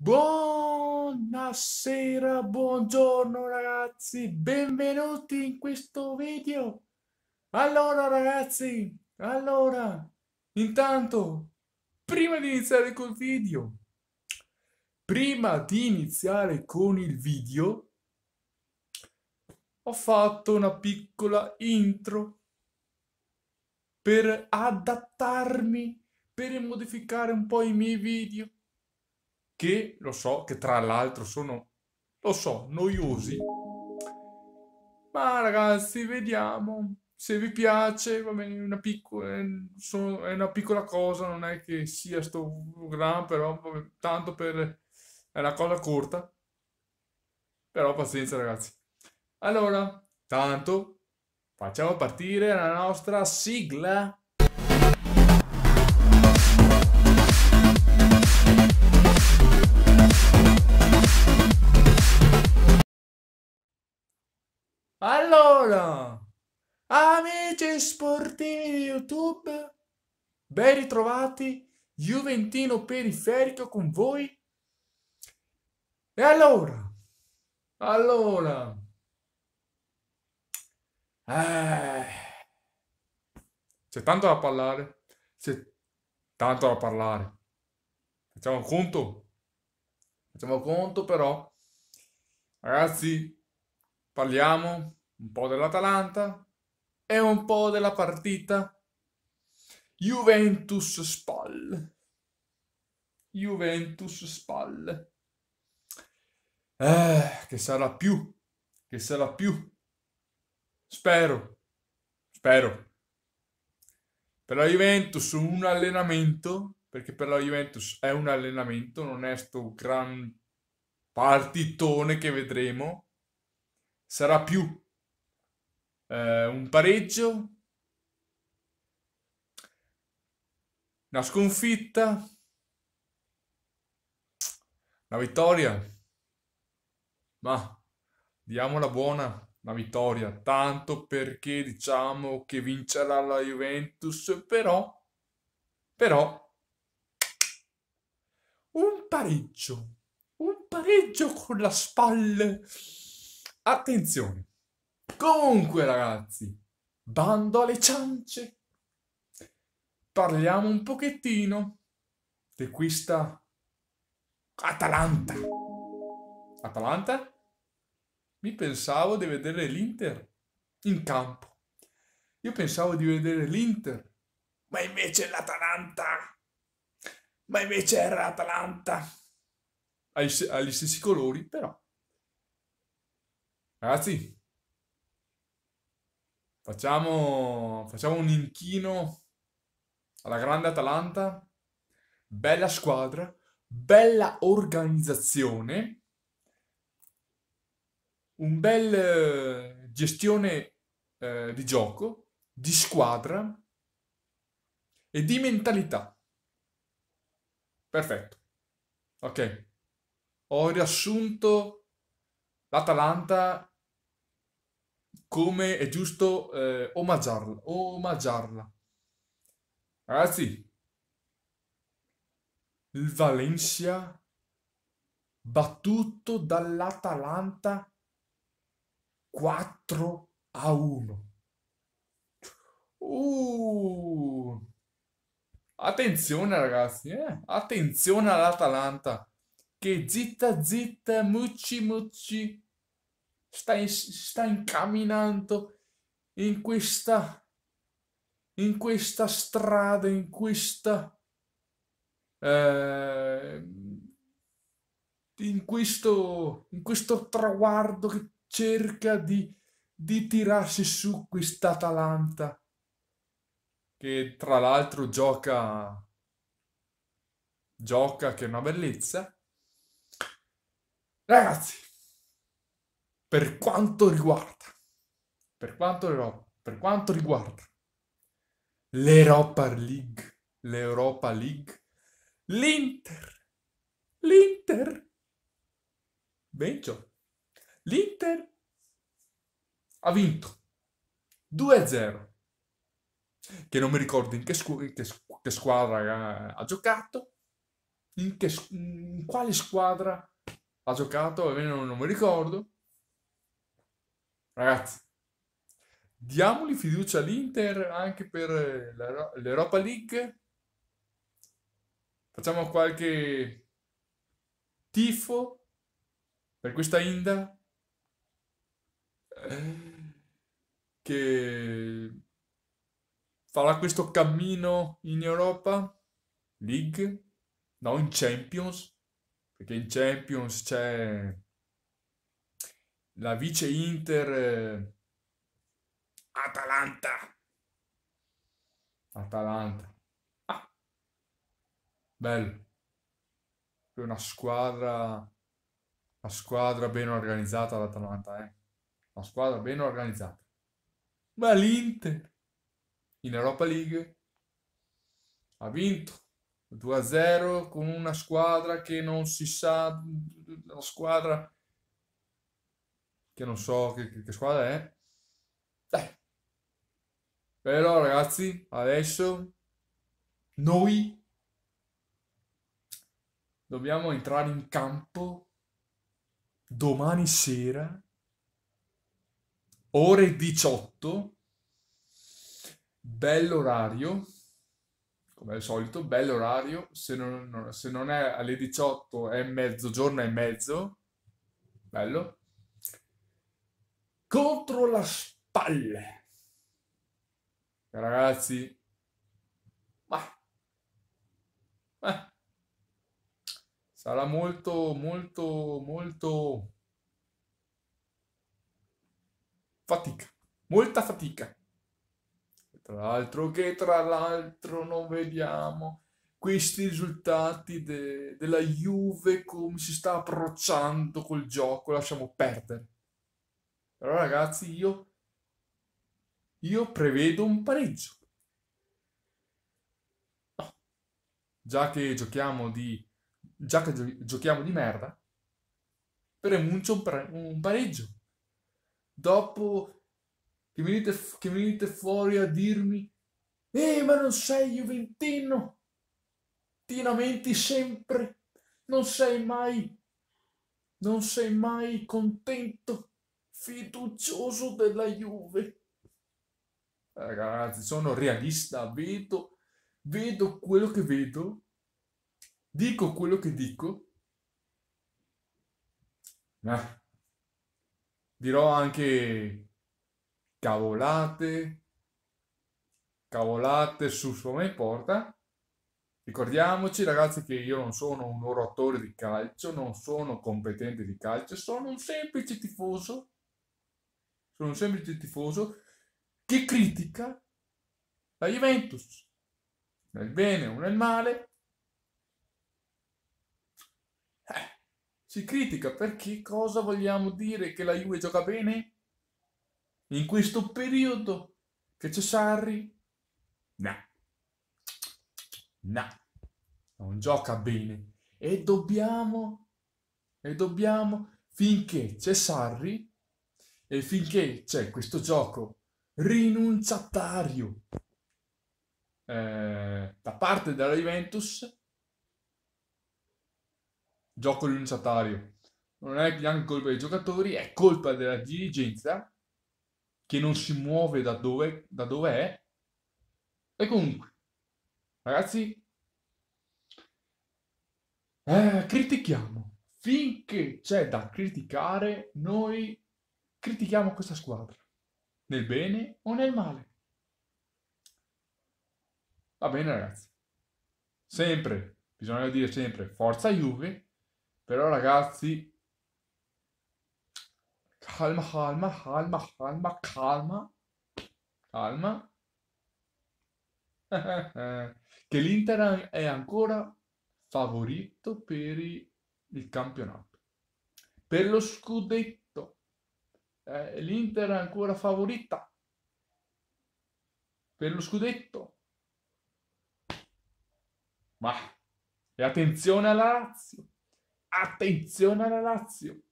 Buonasera, buongiorno ragazzi, benvenuti in questo video. Allora ragazzi, allora, intanto, prima di iniziare col video, prima di iniziare con il video, ho fatto una piccola intro per adattarmi, per modificare un po' i miei video che lo so che tra l'altro sono, lo so, noiosi. Ma ragazzi, vediamo se vi piace, va bene, una piccola, è, una piccola cosa, non è che sia sto gran, però vabbè, tanto per... è una cosa corta. Però pazienza ragazzi. Allora, tanto facciamo partire la nostra sigla. Allora, amici sportivi di YouTube, ben ritrovati, Juventino periferico con voi. E allora, allora, eh, c'è tanto da parlare, c'è tanto da parlare. Facciamo conto, facciamo conto però, ragazzi, Parliamo un po' dell'Atalanta e un po' della partita Juventus Spal. Juventus Spal. Eh, che sarà più, che sarà più. Spero, spero. Per la Juventus un allenamento, perché per la Juventus è un allenamento, non è sto gran partitone che vedremo sarà più eh, un pareggio, una sconfitta, una vittoria. Ma diamo la buona la vittoria, tanto perché diciamo che vincerà la Juventus, però, però, un pareggio, un pareggio con la spalle. Attenzione! Comunque ragazzi, bando alle ciance! Parliamo un pochettino di questa Atalanta. Atalanta? Mi pensavo di vedere l'Inter in campo. Io pensavo di vedere l'Inter, ma invece l'Atalanta. Ma invece era l'Atalanta. Ha gli stessi colori, però Ragazzi, facciamo, facciamo un inchino alla grande Atalanta. Bella squadra, bella organizzazione, un bel eh, gestione eh, di gioco, di squadra e di mentalità. Perfetto. Ok. Ho riassunto l'Atalanta come è giusto eh, omaggiarla, omaggiarla. Ragazzi, il Valencia battuto dall'Atalanta 4 a 1. Uh, attenzione ragazzi, eh? attenzione all'Atalanta che zitta zitta, mucci mucci, sta, in, sta incamminando in questa, in questa strada, in questa, eh, in questo, in questo traguardo che cerca di, di tirarsi su questa Atalanta che tra l'altro gioca gioca che è una bellezza Ragazzi, per quanto riguarda, per quanto, per quanto riguarda l'Europa League, l'Europa League, l'Inter, l'Inter, Bencio, l'Inter ha vinto 2-0, che non mi ricordo in che, scu- che, scu- che squadra ha, eh, ha giocato, in, che, in quale squadra ha giocato, non, non mi ricordo. Ragazzi, diamoli fiducia all'Inter anche per l'Europa League. Facciamo qualche tifo per questa Inda che farà questo cammino in Europa League, no, in Champions perché in Champions c'è la vice Inter eh, Atalanta. Atalanta. Ah, bello. È una squadra, una squadra ben organizzata l'Atalanta, eh. Una squadra ben organizzata. Ma l'Inter in Europa League ha vinto 2-0 con una squadra che non si sa, la squadra che non so che, che squadra è. Dai. Però ragazzi, adesso noi dobbiamo entrare in campo domani sera, ore 18, bell'orario orario come al solito, bello orario, se non, se non è alle 18 è mezzogiorno e mezzo, bello, contro la spalla. Ragazzi, ma, ma sarà molto, molto, molto fatica, molta fatica. Tra l'altro che tra l'altro non vediamo questi risultati de- della Juve come si sta approcciando col gioco, lasciamo perdere. però ragazzi, io io prevedo un pareggio. No. Già che giochiamo di già che giochiamo di merda, premuncio un, pre- un pareggio. Dopo che venite, che venite fuori a dirmi «Eh, ma non sei juventino! Ti lamenti sempre! Non sei mai, non sei mai contento, fiducioso della Juve!» Ragazzi, sono realista, vedo, vedo quello che vedo, dico quello che dico, ma dirò anche cavolate, cavolate su sua in porta. Ricordiamoci ragazzi che io non sono un oratore di calcio, non sono competente di calcio, sono un semplice tifoso, sono un semplice tifoso che critica la Juventus, nel bene o nel male. Eh, si critica perché cosa vogliamo dire? Che la Juve gioca bene? in questo periodo che c'è Sarri, no, No. non gioca bene. E dobbiamo, e dobbiamo, finché c'è Sarri e finché c'è questo gioco rinunciatario eh, da parte della Juventus, gioco rinunciatario. Non è neanche colpa dei giocatori, è colpa della dirigenza che non si muove da dove, da dove è. E comunque, ragazzi, eh, critichiamo. Finché c'è da criticare, noi critichiamo questa squadra, nel bene o nel male. Va bene ragazzi, sempre, bisogna dire sempre, forza Juve, però ragazzi calma, calma, calma, calma, calma, calma. che l'Inter è ancora favorito per il campionato, per lo scudetto. Eh, L'Inter è ancora favorita per lo scudetto. Ma e attenzione alla Lazio, attenzione alla Lazio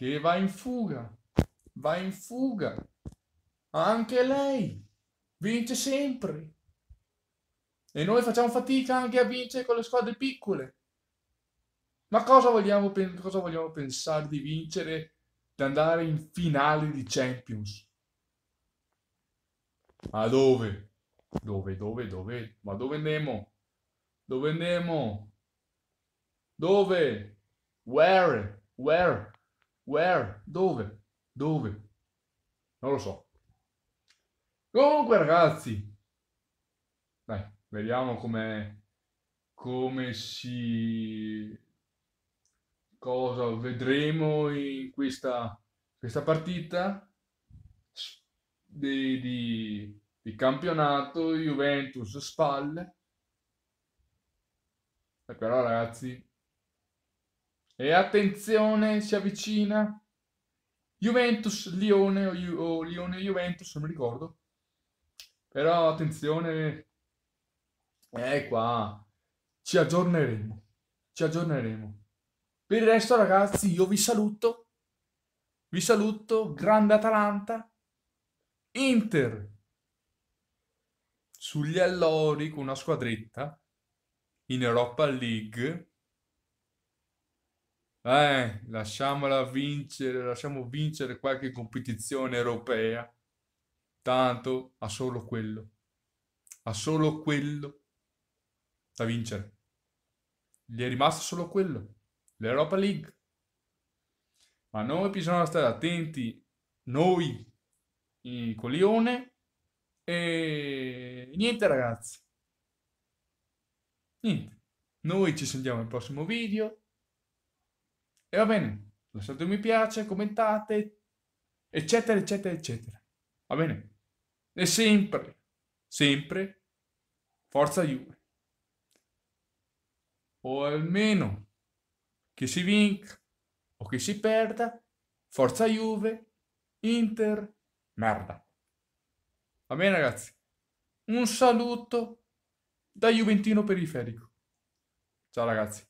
che va in fuga, va in fuga. Anche lei vince sempre. E noi facciamo fatica anche a vincere con le squadre piccole. Ma cosa vogliamo, cosa vogliamo pensare di vincere, di andare in finale di Champions? Ma dove? Dove, dove, dove? Ma dove andiamo? Dove andiamo? Dove? Where? Where? Where? Dove? Dove? Non lo so. Comunque ragazzi, dai, vediamo come, come si... cosa vedremo in questa, questa partita di, di, di campionato Juventus spalle. però ragazzi, e attenzione, si avvicina Juventus-Lione o Lione-Juventus, non mi ricordo. Però attenzione, è eh, qua, ci aggiorneremo, ci aggiorneremo. Per il resto ragazzi io vi saluto, vi saluto, grande Atalanta, Inter sugli allori con una squadretta in Europa League eh, lasciamola vincere, lasciamo vincere qualche competizione europea. Tanto ha solo quello. Ha solo quello da vincere. Gli è rimasto solo quello, l'Europa League. Ma noi bisogna stare attenti, noi, con Lione e niente ragazzi. Niente. Noi ci sentiamo al prossimo video. E va bene, lasciate un mi piace, commentate, eccetera, eccetera, eccetera. Va bene? E sempre, sempre, forza Juve. O almeno che si vinca o che si perda, forza Juve, Inter, merda. Va bene ragazzi? Un saluto da Juventino periferico. Ciao ragazzi.